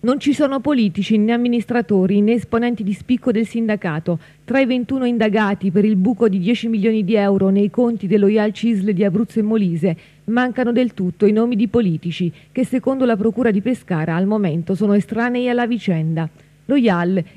Non ci sono politici né amministratori né esponenti di spicco del sindacato. Tra i 21 indagati per il buco di 10 milioni di euro nei conti dello IAL Cisle di Abruzzo e Molise mancano del tutto i nomi di politici che secondo la Procura di Pescara al momento sono estranei alla vicenda. Lo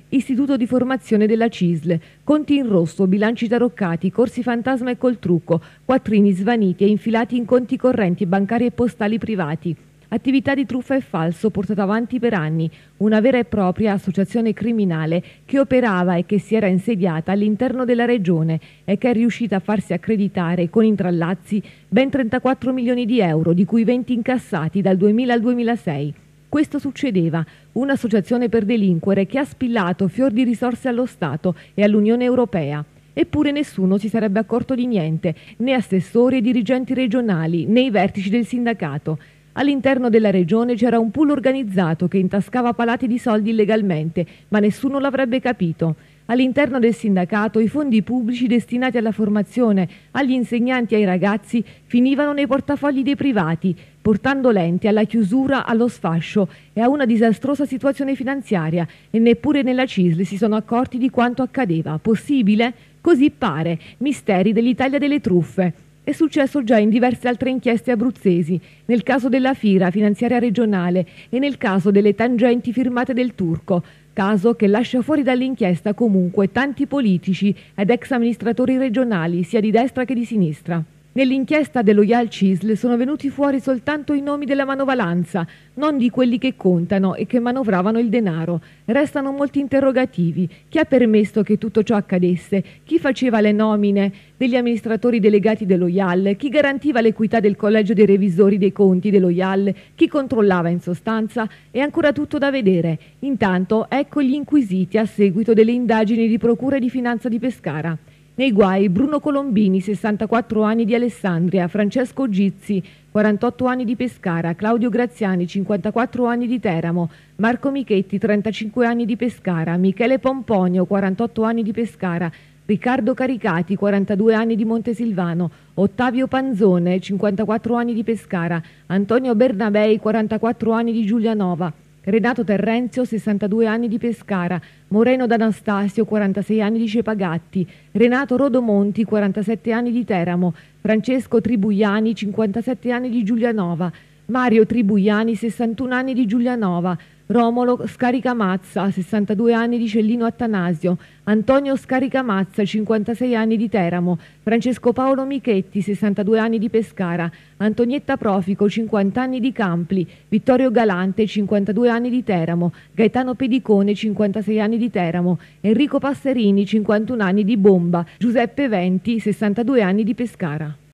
istituto di formazione della CISL, conti in rosso, bilanci taroccati, corsi fantasma e col trucco, quattrini svaniti e infilati in conti correnti bancari e postali privati attività di truffa e falso portata avanti per anni, una vera e propria associazione criminale che operava e che si era insediata all'interno della regione e che è riuscita a farsi accreditare con intrallazzi ben 34 milioni di euro, di cui 20 incassati dal 2000 al 2006. Questo succedeva, un'associazione per delinquere che ha spillato fior di risorse allo Stato e all'Unione Europea. Eppure nessuno si sarebbe accorto di niente, né assessori e dirigenti regionali, né i vertici del sindacato. All'interno della regione c'era un pool organizzato che intascava palati di soldi illegalmente, ma nessuno l'avrebbe capito. All'interno del sindacato i fondi pubblici destinati alla formazione, agli insegnanti e ai ragazzi finivano nei portafogli dei privati, portando l'ente alla chiusura, allo sfascio e a una disastrosa situazione finanziaria e neppure nella CISL si sono accorti di quanto accadeva. Possibile? Così pare. Misteri dell'Italia delle truffe. È successo già in diverse altre inchieste abruzzesi, nel caso della FIRA finanziaria regionale e nel caso delle tangenti firmate del Turco, caso che lascia fuori dall'inchiesta comunque tanti politici ed ex amministratori regionali sia di destra che di sinistra. Nell'inchiesta dello Yal Cisl sono venuti fuori soltanto i nomi della manovalanza, non di quelli che contano e che manovravano il denaro. Restano molti interrogativi. Chi ha permesso che tutto ciò accadesse? Chi faceva le nomine degli amministratori delegati dello Yal? Chi garantiva l'equità del collegio dei revisori dei conti dello Yal? Chi controllava in sostanza? È ancora tutto da vedere. Intanto ecco gli inquisiti a seguito delle indagini di Procura di Finanza di Pescara. Nei guai Bruno Colombini, 64 anni di Alessandria, Francesco Gizzi, 48 anni di Pescara, Claudio Graziani, 54 anni di Teramo, Marco Michetti, 35 anni di Pescara, Michele Pomponio, 48 anni di Pescara, Riccardo Caricati, 42 anni di Montesilvano, Ottavio Panzone, 54 anni di Pescara, Antonio Bernabei, 44 anni di Giulianova, Renato Terrenzio, 62 anni di Pescara, Moreno D'Anastasio, 46 anni di Cepagatti, Renato Rodomonti, 47 anni di Teramo, Francesco Tribuiani, 57 anni di Giulianova, Mario Tribuiani, 61 anni di Giulianova, Romolo Scaricamazza, 62 anni di Cellino Attanasio, Antonio Scaricamazza, 56 anni di Teramo, Francesco Paolo Michetti, 62 anni di Pescara, Antonietta Profico, 50 anni di Campli, Vittorio Galante, 52 anni di Teramo, Gaetano Pedicone, 56 anni di Teramo, Enrico Passerini, 51 anni di Bomba, Giuseppe Venti, 62 anni di Pescara.